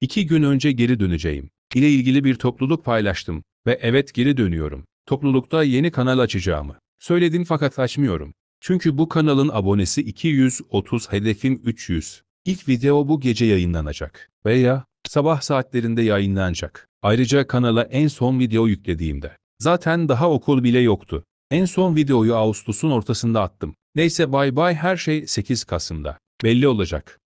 İki gün önce geri döneceğim. İle ilgili bir topluluk paylaştım ve evet geri dönüyorum. Toplulukta yeni kanal açacağımı. Söyledim fakat açmıyorum. Çünkü bu kanalın abonesi 230 hedefim 300. İlk video bu gece yayınlanacak veya sabah saatlerinde yayınlanacak. Ayrıca kanala en son video yüklediğimde. Zaten daha okul bile yoktu. En son videoyu Ağustos'un ortasında attım. Neyse bay bay her şey 8 Kasım'da. Belli olacak.